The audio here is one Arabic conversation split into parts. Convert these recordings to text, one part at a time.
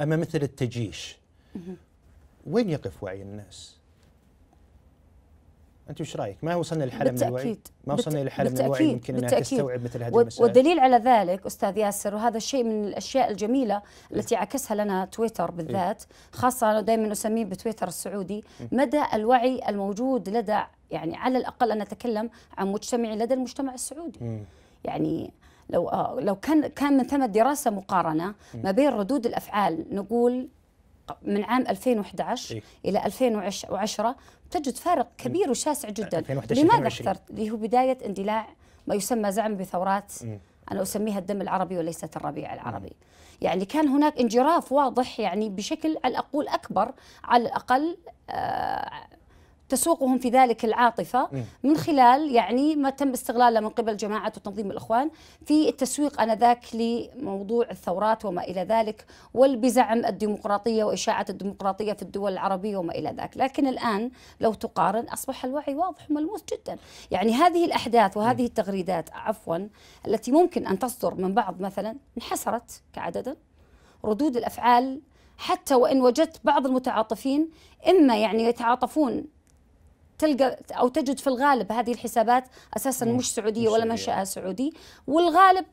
أما مثل التجيش وين يقف وعي الناس؟ انت وش رايك؟ ما وصلنا لحالة من الوعي؟ ما وصلنا للحاله من الوعي يمكن انها تستوعب مثل هذه المسائل والدليل على ذلك استاذ ياسر وهذا الشيء من الاشياء الجميله التي إيه. عكسها لنا تويتر بالذات إيه. خاصه انا دائما اسميه بتويتر السعودي إيه. مدى الوعي الموجود لدى يعني على الاقل انا اتكلم عن مجتمعي لدى المجتمع السعودي يعني لو آه، لو كان كان من ثم دراسة مقارنة ما بين ردود الأفعال نقول من عام 2011 إيه؟ الى 2010 تجد فارق كبير وشاسع جدا 2011 لماذا اخترت اللي هو بدايه اندلاع ما يسمى زعم بثورات انا اسميها الدم العربي وليست الربيع العربي يعني كان هناك انجراف واضح يعني بشكل على الاقول اكبر على الاقل آه تسوقهم في ذلك العاطفة من خلال يعني ما تم استغلاله من قبل جماعة وتنظيم الإخوان في التسويق أنذاك لموضوع الثورات وما إلى ذلك والبزعم الديمقراطية وإشاعة الديمقراطية في الدول العربية وما إلى ذلك لكن الآن لو تقارن أصبح الوعي واضح وملموس جدا يعني هذه الأحداث وهذه التغريدات عفوا التي ممكن أن تصدر من بعض مثلا انحسرت كعددا ردود الأفعال حتى وإن وجدت بعض المتعاطفين إما يعني يتعاطفون تلقى او تجد في الغالب هذه الحسابات اساسا مش سعوديه ولا منشاها سعودي والغالب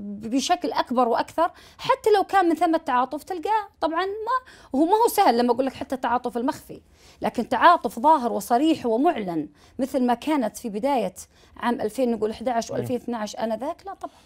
بشكل اكبر واكثر حتى لو كان من ثم التعاطف تلقاه طبعا ما هو ما هو سهل لما اقول لك حتى التعاطف المخفي لكن تعاطف ظاهر وصريح ومعلن مثل ما كانت في بدايه عام 2000 نقول 11 أيوه. و2012 انذاك لا طبعا